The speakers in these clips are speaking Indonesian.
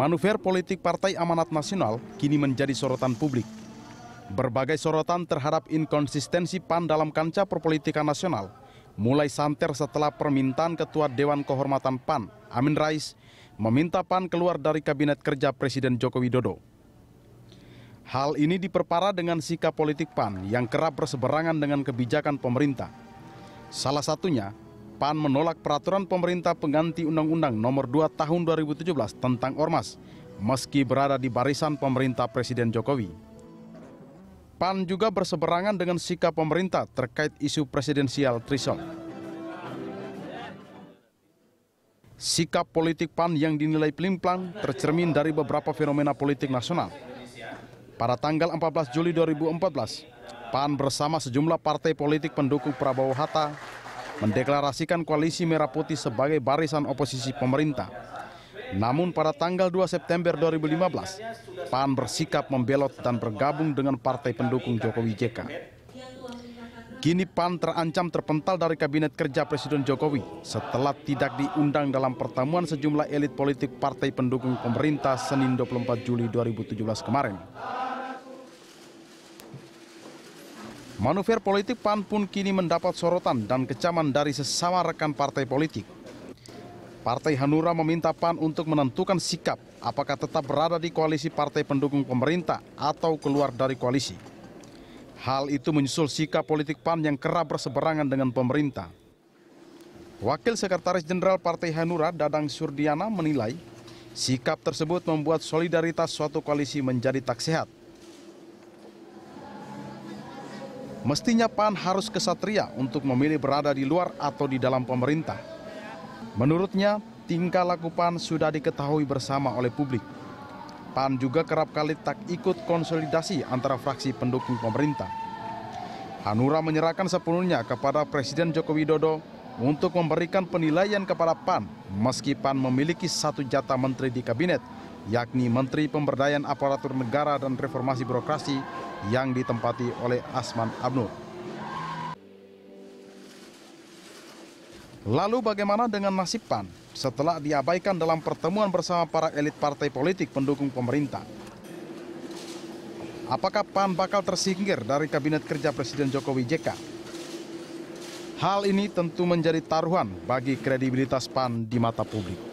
Manuver politik Partai Amanat Nasional kini menjadi sorotan publik. Berbagai sorotan terhadap inkonsistensi PAN dalam kancah perpolitikan nasional mulai santer setelah permintaan Ketua Dewan Kehormatan PAN, Amin Rais, meminta PAN keluar dari Kabinet Kerja Presiden Joko Widodo. Hal ini diperparah dengan sikap politik PAN yang kerap berseberangan dengan kebijakan pemerintah. Salah satunya PAN menolak peraturan pemerintah pengganti Undang-Undang Nomor 2 Tahun 2017 tentang Ormas, meski berada di barisan pemerintah Presiden Jokowi. PAN juga berseberangan dengan sikap pemerintah terkait isu presidensial Trisol. Sikap politik PAN yang dinilai pelimplang tercermin dari beberapa fenomena politik nasional. Pada tanggal 14 Juli 2014, PAN bersama sejumlah partai politik pendukung Prabowo Hatta mendeklarasikan koalisi Merah Putih sebagai barisan oposisi pemerintah. Namun pada tanggal 2 September 2015, PAN bersikap membelot dan bergabung dengan partai pendukung Jokowi JK. Kini PAN terancam terpental dari Kabinet Kerja Presiden Jokowi setelah tidak diundang dalam pertemuan sejumlah elit politik partai pendukung pemerintah Senin 24 Juli 2017 kemarin. Manuver politik PAN pun kini mendapat sorotan dan kecaman dari sesama rekan partai politik. Partai Hanura meminta PAN untuk menentukan sikap apakah tetap berada di koalisi partai pendukung pemerintah atau keluar dari koalisi. Hal itu menyusul sikap politik PAN yang kerap berseberangan dengan pemerintah. Wakil Sekretaris Jenderal Partai Hanura Dadang Surdiana menilai sikap tersebut membuat solidaritas suatu koalisi menjadi tak sehat Mestinya PAN harus kesatria untuk memilih berada di luar atau di dalam pemerintah. Menurutnya, tingkah laku PAN sudah diketahui bersama oleh publik. PAN juga kerap kali tak ikut konsolidasi antara fraksi pendukung pemerintah. Hanura menyerahkan sepenuhnya kepada Presiden Joko Widodo untuk memberikan penilaian kepada PAN meski PAN memiliki satu jatah menteri di kabinet, yakni Menteri Pemberdayaan Aparatur Negara dan Reformasi Birokrasi yang ditempati oleh Asman Abnur. Lalu bagaimana dengan nasib PAN setelah diabaikan dalam pertemuan bersama para elit partai politik pendukung pemerintah? Apakah PAN bakal tersingkir dari Kabinet Kerja Presiden Jokowi JK? Hal ini tentu menjadi taruhan bagi kredibilitas PAN di mata publik.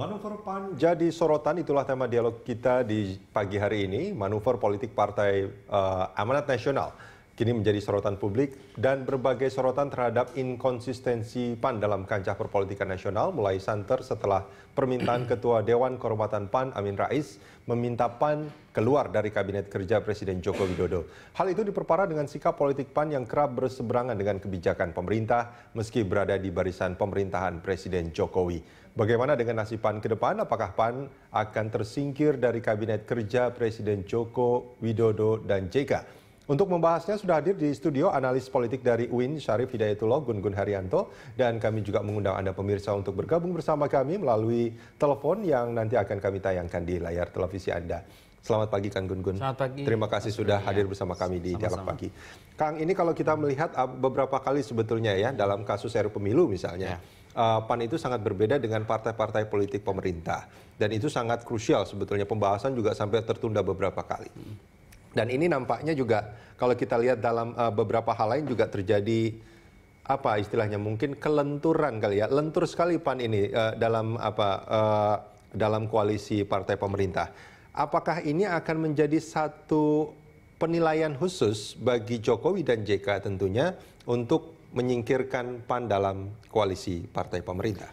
Manuver PAN jadi sorotan itulah tema dialog kita di pagi hari ini, manuver politik Partai uh, Amanat Nasional. Kini menjadi sorotan publik dan berbagai sorotan terhadap inkonsistensi PAN dalam kancah perpolitikan nasional mulai santer setelah permintaan Ketua Dewan Kehormatan PAN Amin Rais meminta PAN keluar dari Kabinet Kerja Presiden Joko Widodo. Hal itu diperparah dengan sikap politik PAN yang kerap berseberangan dengan kebijakan pemerintah meski berada di barisan pemerintahan Presiden Jokowi. Bagaimana dengan nasib PAN ke depan? Apakah PAN akan tersingkir dari Kabinet Kerja Presiden Joko Widodo dan JK? Untuk membahasnya sudah hadir di studio analis politik dari UIN Syarif Hidayatullah Gun Gun Haryanto dan kami juga mengundang Anda pemirsa untuk bergabung bersama kami melalui telepon yang nanti akan kami tayangkan di layar televisi Anda. Selamat pagi Kang Gun Gun. Selamat pagi. Terima kasih sudah hadir bersama kami di Dialog Pagi. Kang, ini kalau kita melihat ah, beberapa kali sebetulnya ya dalam kasus RU Pemilu misalnya. Ya uh, PAN itu sangat berbeda dengan partai-partai politik pemerintah. Dan itu sangat krusial sebetulnya. Pembahasan juga sampai tertunda beberapa kali. Dan ini nampaknya juga kalau kita lihat dalam uh, beberapa hal lain juga terjadi apa istilahnya mungkin kelenturan kali ya lentur sekali pan ini uh, dalam apa uh, dalam koalisi partai pemerintah apakah ini akan menjadi satu penilaian khusus bagi Jokowi dan JK tentunya untuk menyingkirkan PAN dalam koalisi partai pemerintah?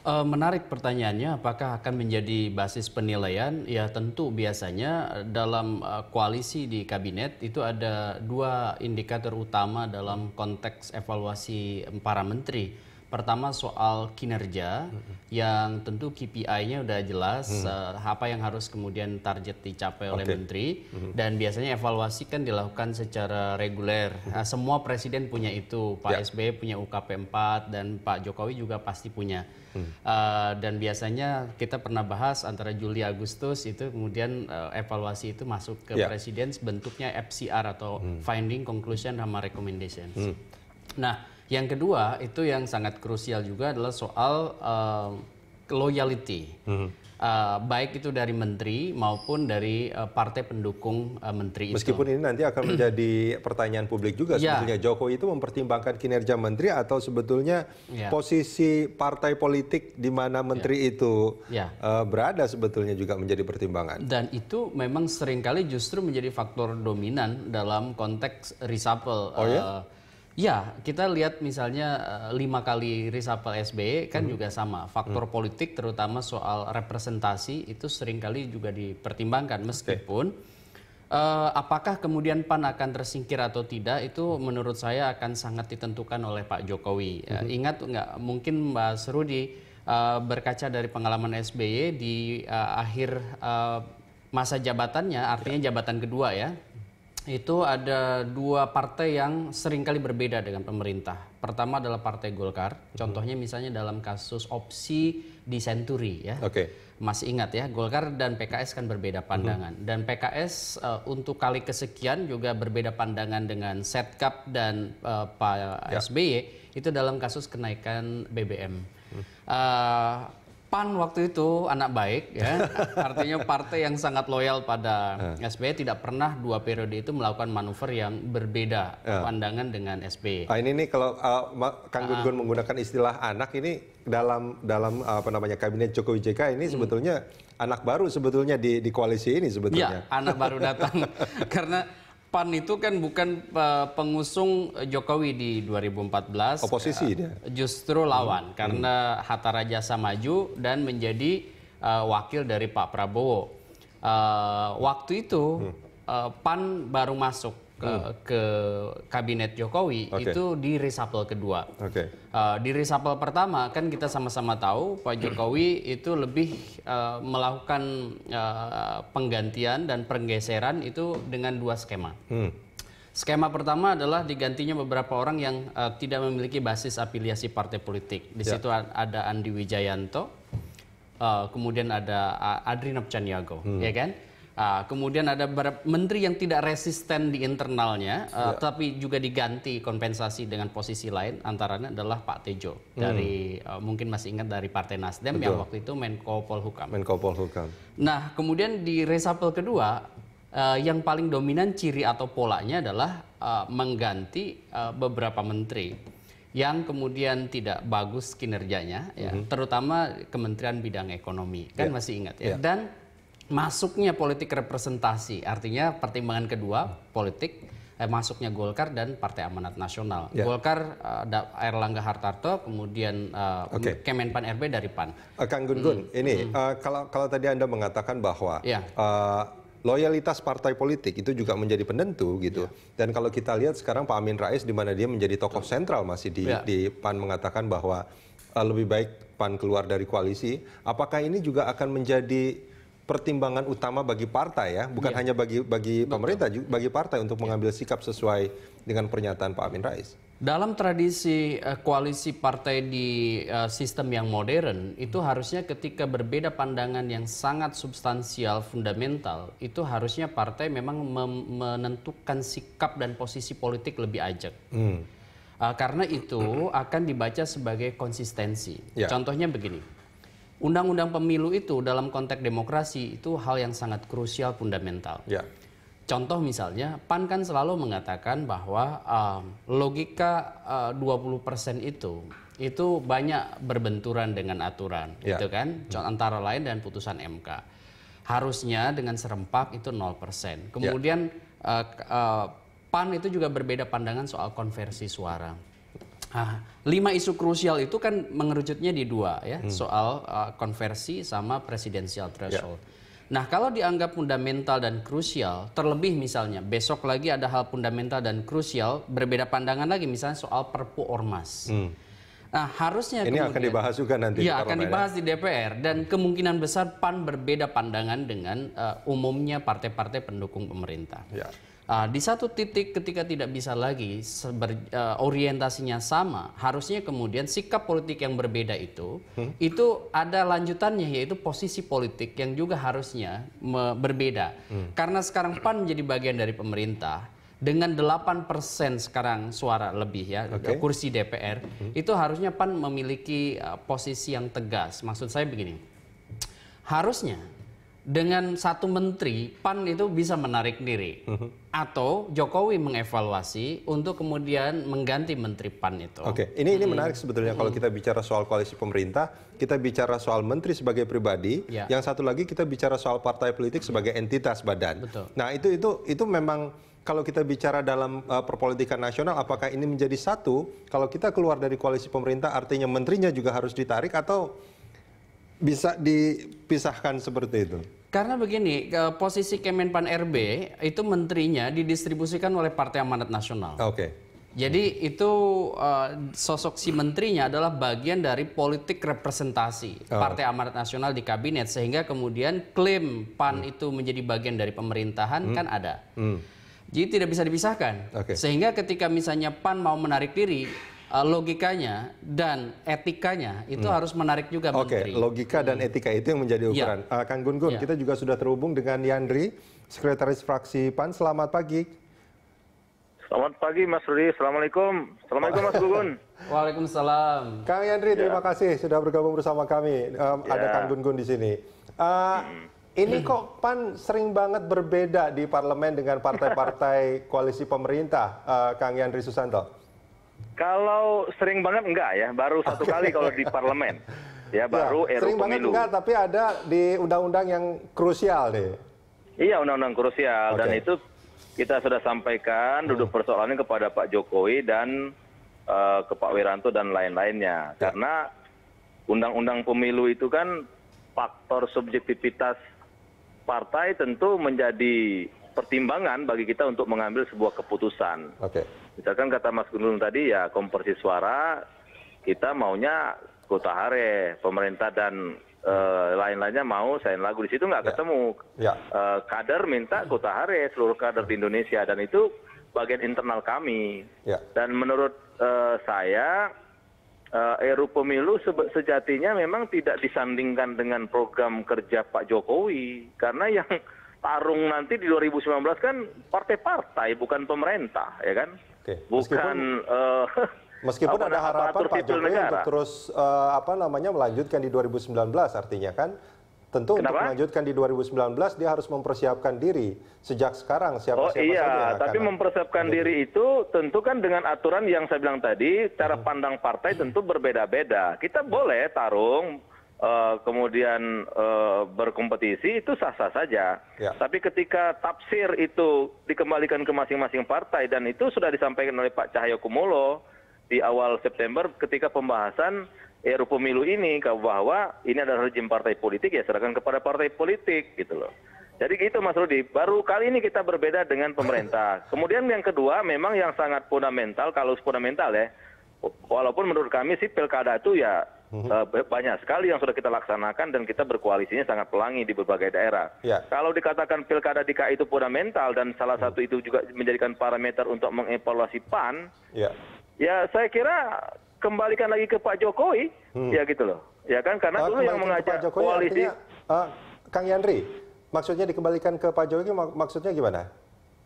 Eh, menarik pertanyaannya, apakah akan menjadi basis penilaian? Ya tentu biasanya dalam eh, koalisi di kabinet itu ada dua indikator utama dalam konteks evaluasi para menteri Pertama soal kinerja hmm. yang tentu KPI-nya udah jelas hmm. uh, apa yang harus kemudian target dicapai oleh okay. menteri hmm. dan biasanya evaluasi kan dilakukan secara reguler. Hmm. Nah, semua presiden punya itu, Pak yeah. SBY punya UKP 4 dan Pak Jokowi juga pasti punya. Hmm. Uh, dan biasanya kita pernah bahas antara Juli Agustus itu kemudian uh, evaluasi itu masuk ke yeah. presiden bentuknya FCR atau hmm. finding conclusion sama recommendations. Hmm. Nah, yang kedua itu yang sangat krusial juga adalah soal uh, loyalty. -hmm uh, baik itu dari menteri maupun dari uh, partai pendukung uh, menteri Meskipun ini nanti akan menjadi pertanyaan publik juga yeah. sebetulnya Jokowi itu mempertimbangkan kinerja menteri atau sebetulnya yeah. posisi partai politik di mana menteri yeah. itu yeah. Iya. Uh, berada sebetulnya juga menjadi pertimbangan. Dan itu memang seringkali justru menjadi faktor dominan dalam konteks reshuffle. Oh, ya? yeah? Ya, kita lihat misalnya eh, lima kali reshuffle SBY kan hmm. juga sama. Faktor hmm. politik terutama soal representasi itu seringkali juga dipertimbangkan meskipun okay. uh, eh, apakah kemudian PAN akan tersingkir atau tidak itu menurut saya akan sangat ditentukan oleh Pak Jokowi. Ya, hmm. Uh, ingat nggak mungkin Mbak Serudi uh, berkaca dari pengalaman SBY di uh, akhir uh, masa jabatannya, artinya ya. jabatan kedua ya itu ada dua partai yang seringkali berbeda dengan pemerintah. Pertama adalah Partai Golkar. Mhm. Contohnya misalnya dalam kasus opsi di Senturi ya. Oke. Okay. Masih ingat ya, Golkar dan PKS kan berbeda mhm. pandangan. Dan PKS uh, eh, untuk kali kesekian juga berbeda pandangan dengan Setcap dan uh, Pak ya. SBY itu dalam kasus kenaikan BBM. Uh, mhm. eh, PAN waktu itu anak baik ya. Artinya partai yang sangat loyal pada uh. Eh. SBY tidak pernah dua periode itu melakukan manuver yang berbeda uh. pandangan dengan SBY. Nah, ini nih kalau uh, Kang Gun Gun uh. menggunakan istilah anak ini dalam dalam apa namanya kabinet Jokowi JK ini hmm. sebetulnya anak baru sebetulnya di di koalisi ini sebetulnya. Ya, anak baru datang karena PAN itu kan bukan pengusung Jokowi di 2014. Oposisi eh, dia. Justru hmm. lawan hmm. karena Hatta Rajasa maju dan menjadi uh, wakil dari Pak Prabowo. Uh, waktu itu hmm. uh, PAN baru masuk ke, hmm. ke kabinet Jokowi okay. itu di reshuffle kedua. Okay. Uh, eh, di reshuffle pertama kan kita sama-sama tahu Pak Jokowi itu lebih uh, melakukan uh, penggantian dan pergeseran itu dengan dua skema. Hmm. Skema pertama adalah digantinya beberapa orang yang uh, tidak memiliki basis afiliasi partai politik. Di yeah. situ ada Andi Wijayanto, uh, kemudian ada Adri Nopcaniago, hmm. ya kan? Uh, kemudian ada menteri yang tidak resisten di internalnya, ah, ya. tapi juga diganti kompensasi dengan posisi lain. Antaranya adalah Pak Tejo hmm. dari uh, mungkin masih ingat dari Partai Nasdem Betul. yang waktu itu Menko Polhukam. Menko Polhukam. Nah, kemudian di reshuffle kedua uh, yang paling dominan ciri atau polanya adalah uh, mengganti uh, beberapa menteri yang kemudian tidak bagus kinerjanya, mm -hmm. terutama Kementerian Bidang Ekonomi, kan yeah. masih ingat ya. Yeah. Dan masuknya politik representasi artinya pertimbangan kedua politik eh, masuknya Golkar dan Partai Amanat Nasional. Yeah. Golkar ada eh, uh, Erlangga Hartarto, kemudian uh, eh, okay. Kemenpan RB dari PAN. Uh, Kang Gun Gun, mm. ini mm. Uh, kalau kalau tadi Anda mengatakan bahwa yeah. Ya. uh, loyalitas partai politik itu juga menjadi penentu gitu. Ya. Dan kalau kita lihat sekarang Pak Amin Rais di mana dia menjadi tokoh sentral masih di, ya. di PAN mengatakan bahwa uh, lebih baik PAN keluar dari koalisi. Apakah ini juga akan menjadi pertimbangan utama bagi partai ya, bukan ya. hanya bagi bagi Betul. pemerintah, bagi partai untuk mengambil sikap sesuai dengan pernyataan Pak Amin Rais. Dalam tradisi uh, koalisi partai di uh, sistem yang modern, itu harusnya ketika berbeda pandangan yang sangat substansial, fundamental, itu harusnya partai memang menentukan sikap dan posisi politik lebih ajak. Hmm. Uh, karena itu akan dibaca sebagai konsistensi. Ya. Contohnya begini Undang-undang pemilu itu dalam konteks demokrasi itu hal yang sangat krusial fundamental. Ya. Contoh misalnya, PAN kan selalu mengatakan bahwa uh, logika ehm, uh, 20% itu itu banyak berbenturan dengan aturan, ya. gitu kan? hmm. Antara lain dan putusan MK. Harusnya dengan serempak itu 0%. Ya. Kemudian ya. uh, uh, PAN itu juga berbeda pandangan soal konversi suara. Ah, lima isu krusial itu kan mengerucutnya di dua ya, hmm. soal uh, konversi sama presidensial threshold. Yeah. Nah, kalau dianggap fundamental dan krusial, terlebih misalnya besok lagi ada hal fundamental dan krusial, berbeda pandangan lagi misalnya soal Perpu Ormas. Hmm. Nah, harusnya ini akan dibahas juga nanti. Ya, akan dibahas di DPR dan kemungkinan besar PAN berbeda pandangan dengan uh, umumnya partai-partai pendukung pemerintah. Ya. Uh, di satu titik ketika tidak bisa lagi seber, uh, orientasinya sama, harusnya kemudian sikap politik yang berbeda itu, hmm? itu ada lanjutannya yaitu posisi politik yang juga harusnya berbeda. Hmm. Karena sekarang PAN menjadi bagian dari pemerintah, dengan 8% sekarang suara lebih ya okay. kursi DPR hmm. itu harusnya PAN memiliki uh, posisi yang tegas. Maksud saya begini. Harusnya dengan satu menteri PAN itu bisa menarik diri mhm. atau Jokowi mengevaluasi untuk kemudian mengganti menteri PAN itu. Oke, okay. ini ini hmm. menarik sebetulnya hmm. kalau mhm. kita bicara soal koalisi pemerintah, kita bicara soal menteri sebagai pribadi, ya. yang satu lagi kita bicara soal partai politik sebagai entitas badan. Betul. Nah, itu itu itu memang kalau kita bicara dalam uh, perpolitikan nasional, apakah ini menjadi satu? Kalau kita keluar dari koalisi pemerintah, artinya menterinya juga harus ditarik atau bisa dipisahkan seperti itu? Karena begini, posisi Kemenpan RB itu menterinya didistribusikan oleh Partai Amanat Nasional. Oke. Okay. Jadi itu uh, sosok si menterinya adalah bagian dari politik representasi oh. Partai Amanat Nasional di kabinet sehingga kemudian klaim PAN hmm. itu menjadi bagian dari pemerintahan hmm. kan ada. Hmm. Jadi tidak bisa dipisahkan. Okay. Sehingga ketika misalnya PAN mau menarik diri, Eh, logikanya dan etikanya itu hmm. harus menarik juga Oke, okay, logika dan hmm. etika itu yang menjadi iya. ukuran. Ya. Uh, Kang Gun Gun, ya. kita juga sudah terhubung dengan Yandri, Sekretaris Fraksi PAN. Selamat pagi. Selamat pagi Mas Rudi, Assalamualaikum. Assalamualaikum Mas Gun. Waalaikumsalam. Kang Yandri, ya. terima iya. kasih sudah bergabung bersama kami. Um, ya. Ada iya. Kang Gun Gun di sini. Uh, hmm. Ini kok PAN sering banget berbeda di parlemen dengan partai-partai koalisi pemerintah, uh, Kang Yandri Susanto. Kalau sering banget enggak ya, baru satu okay. kali kalau di parlemen. Ya, ya baru ya, Sering banget enggak, tapi ada di undang-undang yang krusial nih. Iya, undang-undang krusial okay. dan itu kita sudah sampaikan duduk hmm. persoalannya kepada Pak Jokowi dan uh, ke Pak Wiranto dan lain-lainnya. Ya. Karena undang-undang pemilu itu kan faktor subjektivitas partai tentu menjadi pertimbangan bagi kita untuk mengambil sebuah keputusan. Oke. Okay. Misalkan kata Mas Gunung tadi ya kompresi suara kita maunya kota hare pemerintah dan uh, lain-lainnya mau saya lagu di situ nggak yeah. ketemu. Yeah. Ya. Uh, kader minta kota hare seluruh kader di Indonesia dan itu bagian internal kami. Yeah. Dan menurut uh, saya uh, eru pemilu sejatinya memang tidak disandingkan dengan program kerja Pak Jokowi karena yang tarung nanti di 2019 kan partai-partai bukan pemerintah ya kan Oke. bukan meskipun, uh, meskipun ada harapan Pak Jokowi negara. untuk terus uh, apa namanya melanjutkan di 2019 artinya kan tentu Kenapa? untuk melanjutkan di 2019 dia harus mempersiapkan diri sejak sekarang siapa-siapa oh, iya, saja. tapi akan mempersiapkan diri itu tentu kan dengan aturan yang saya bilang tadi cara mm-hmm. pandang partai tentu berbeda-beda. Kita boleh tarung Eh, kemudian eh, berkompetisi itu sah sah saja ya. tapi ketika tafsir itu dikembalikan ke masing masing partai dan itu sudah disampaikan oleh pak Kumolo di awal september ketika pembahasan eh, ru pemilu ini bahwa ini adalah rejim partai politik ya serahkan kepada partai politik gitu loh jadi gitu Mas Rudi, baru kali ini kita berbeda dengan pemerintah. Kemudian yang kedua memang yang sangat fundamental, kalau fundamental ya, walaupun menurut kami sih pilkada itu ya Mhm. Eh, banyak sekali yang sudah kita laksanakan dan kita berkoalisinya sangat pelangi di berbagai daerah. Ya. Kalau dikatakan pilkada DKI itu fundamental dan salah mhm. satu itu juga menjadikan parameter untuk mengevaluasi PAN, ya, ya saya kira kembalikan lagi ke Pak Jokowi, hmm. ya gitu loh. Ya kan karena dulu yang mengajak Jokowi, koalisi. Artinya, uh, Kang Yandri, maksudnya dikembalikan ke Pak Jokowi mak maksudnya gimana?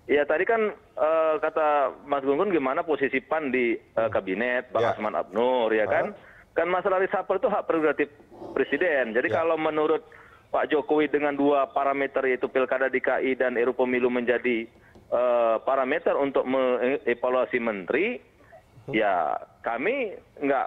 Ya tadi kan uh, kata Mas Gunggun gimana posisi PAN di uh, kabinet Bang ya. Asman Abnur ya uh. kan? kan masalah reshuffle itu hak prerogatif presiden jadi ya. kalau menurut pak jokowi dengan dua parameter yaitu pilkada dki dan ru pemilu menjadi eh, parameter untuk mengevaluasi menteri ya kami nggak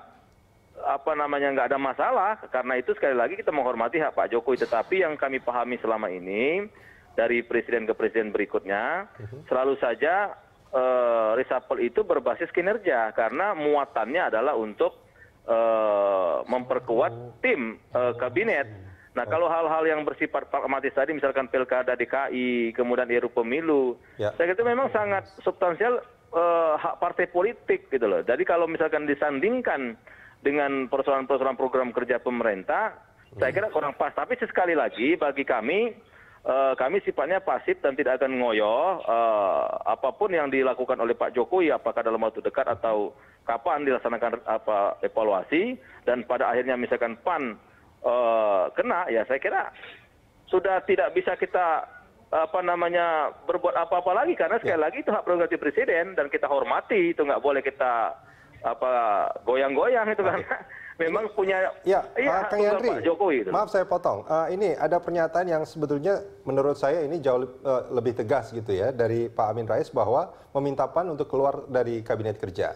apa namanya nggak ada masalah karena itu sekali lagi kita menghormati hak Pak Jokowi tetapi yang kami pahami selama ini dari presiden ke presiden berikutnya selalu saja uh, reshuffle itu berbasis kinerja karena muatannya adalah untuk Eh, memperkuat tim eh, kabinet. Nah ya. kalau hal-hal yang bersifat pragmatis tadi misalkan pilkada DKI kemudian iru pemilu, ya. saya kira memang sangat substansial eh, hak partai politik gitu loh. Jadi kalau misalkan disandingkan dengan persoalan-persoalan program kerja pemerintah, hmm. saya kira kurang pas. Tapi sekali lagi bagi kami Uh, kami sifatnya pasif dan tidak akan ngoyo uh, apapun yang dilakukan oleh Pak Jokowi apakah dalam waktu dekat atau kapan dilaksanakan evaluasi dan pada akhirnya misalkan pan eh, kena ya saya kira sudah tidak bisa kita apa namanya berbuat apa-apa lagi karena sekali ya. lagi itu hak prerogatif presiden dan kita hormati itu nggak boleh kita apa goyang-goyang itu kan karena memang punya ya, iya, Kang Yandri, Pak Jokowi. Maaf saya potong. Eh, ini ada pernyataan yang sebetulnya menurut saya ini jauh eh, lebih tegas gitu ya dari Pak Amin Rais bahwa meminta PAN untuk keluar dari kabinet kerja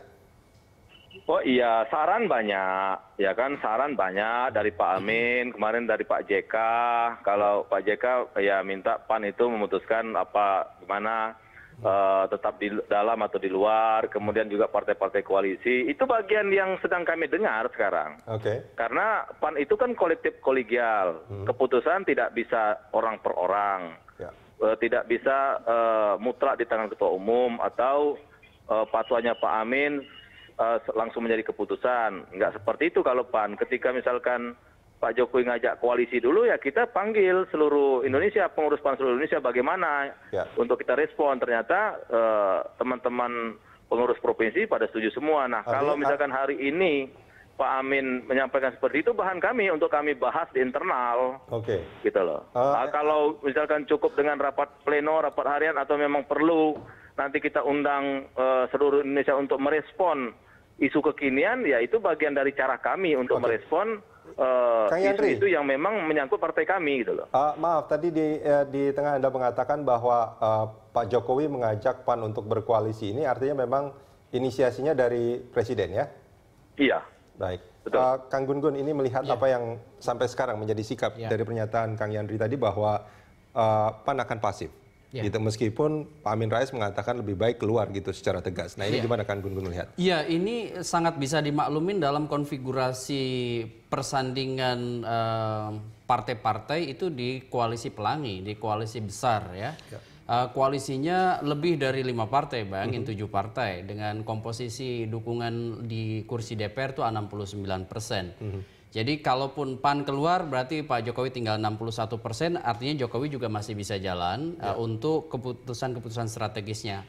oh iya saran banyak ya kan saran banyak dari pak amin kemarin dari pak jk kalau pak jk ya minta pan itu memutuskan apa gimana uh, tetap di dalam atau di luar, kemudian juga partai-partai koalisi. Itu bagian yang sedang kami dengar sekarang. Oke. Okay. Karena PAN itu kan kolektif kolegial. Hmm. Keputusan tidak bisa orang per orang. Yeah. Ya. Uh, tidak bisa uh, mutlak di tangan ketua umum atau uh, Pak Amin Eh, langsung menjadi keputusan nggak seperti itu kalau pan ketika misalkan pak jokowi ngajak koalisi dulu ya kita panggil seluruh indonesia pengurus pan seluruh indonesia bagaimana ya. untuk kita respon ternyata eh, teman teman pengurus provinsi pada setuju semua nah kalau misalkan hari ini Pak Amin menyampaikan seperti itu bahan kami untuk kami bahas di internal. Oke. Okay. Gitu loh. Uh, nah, kalau misalkan cukup dengan rapat pleno, rapat harian atau memang perlu nanti kita undang eh, seluruh indonesia untuk merespon isu kekinian ya itu bagian dari cara kami untuk merespon eh, isu itu yang memang menyangkut partai kami gitu loh. Ah, maaf tadi di eh, di tengah anda mengatakan bahwa Pak Jokowi mengajak Pan untuk berkoalisi ini artinya memang inisiasinya dari presiden ya? Iya. Baik. Betul. Uh, Kang Gun Gun ini melihat ya. apa yang sampai sekarang menjadi sikap ya. dari pernyataan Kang Yandri tadi bahwa uh, PAN akan pasif. Ya. Gitu, meskipun Pak Amin Rais mengatakan lebih baik keluar gitu secara tegas. Nah ini ya. gimana kan Gun Gun melihat? Iya ini sangat bisa dimaklumin dalam konfigurasi persandingan eh, partai-partai eh, itu di koalisi pelangi, di koalisi besar ya. ya. Uh, koalisinya lebih dari lima partai, bayangin mm-hmm. tujuh mm -hmm. partai dengan komposisi dukungan di kursi DPR itu 69 persen. Mm -hmm. Jadi kalaupun PAN keluar berarti Pak Jokowi tinggal 61 persen, artinya Jokowi juga masih bisa jalan ya. uh, untuk keputusan-keputusan strategisnya.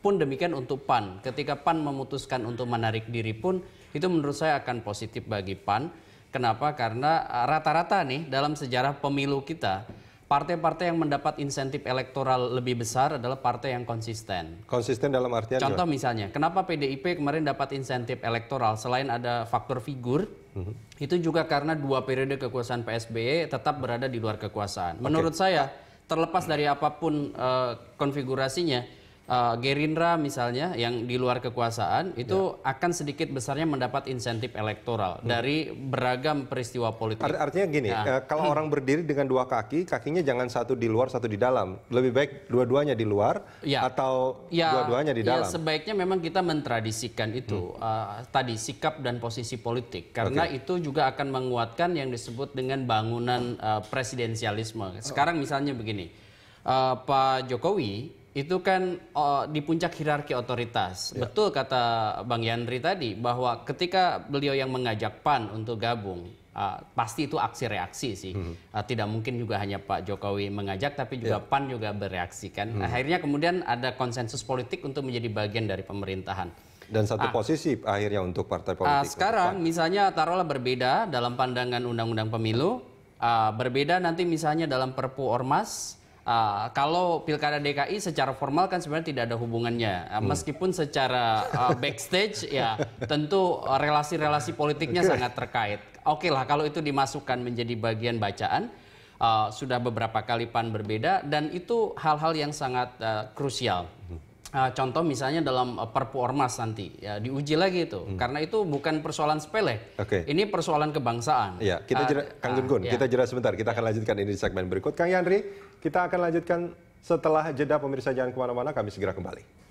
Pun demikian untuk PAN. Ketika PAN memutuskan untuk menarik diri pun, itu menurut saya akan positif bagi PAN. Kenapa? Karena eh, rata-rata nih dalam sejarah pemilu kita, partai-partai yang mendapat insentif elektoral lebih besar adalah partai yang konsisten. Konsisten dalam artian Contoh juga? misalnya, kenapa PDIP kemarin dapat insentif elektoral selain ada faktor figur? Mm-hmm. Itu juga karena dua periode kekuasaan PSBY e tetap berada di luar kekuasaan. Menurut okay. saya, terlepas dari apapun uh, konfigurasinya, uh, Gerindra misalnya yang di luar kekuasaan itu ya. akan sedikit besarnya mendapat insentif elektoral hmm. dari beragam peristiwa politik. Art artinya gini, nah. eh, kalau hmm. orang berdiri dengan dua kaki, kakinya jangan satu di luar satu di dalam. Lebih baik dua-duanya di luar ya. atau ya, dua-duanya di ya, dalam. Ya sebaiknya memang kita mentradisikan itu hmm. uh, tadi sikap dan posisi politik karena okay. itu juga akan menguatkan yang disebut dengan bangunan uh, presidensialisme. Sekarang misalnya begini, uh, Pak Jokowi itu kan oh, di puncak hierarki otoritas. Ya. Betul kata Bang Yandri tadi bahwa ketika beliau yang mengajak PAN untuk gabung, uh, pasti itu aksi reaksi sih. Hmm. Uh, tidak mungkin juga hanya Pak Jokowi mengajak tapi juga ya. PAN juga bereaksi kan. Hmm. Akhirnya kemudian ada konsensus politik untuk menjadi bagian dari pemerintahan dan satu ah, posisi akhirnya untuk partai ah, politik. Ah, sekarang misalnya taruhlah berbeda dalam pandangan undang-undang pemilu, ah, berbeda nanti misalnya dalam Perpu Ormas, Uh, kalau pilkada DKI secara formal kan sebenarnya tidak ada hubungannya, uh, meskipun secara uh, backstage ya tentu relasi-relasi politiknya okay. sangat terkait. Oke okay lah kalau itu dimasukkan menjadi bagian bacaan, uh, sudah beberapa kali pan berbeda dan itu hal-hal yang sangat uh, krusial uh, contoh misalnya dalam uh, Perpu Ormas nanti ya diuji lagi itu hmm. karena itu bukan persoalan sepele. Oke. Okay. Ini persoalan kebangsaan. Iya, kita eh, jera, uh, Kang ah, Gun uh, kita jeda sebentar. Kita akan lanjutkan ini di segmen berikut. Kang Yandri, kita akan lanjutkan setelah jeda pemirsa jangan kemana-mana. Kami segera kembali.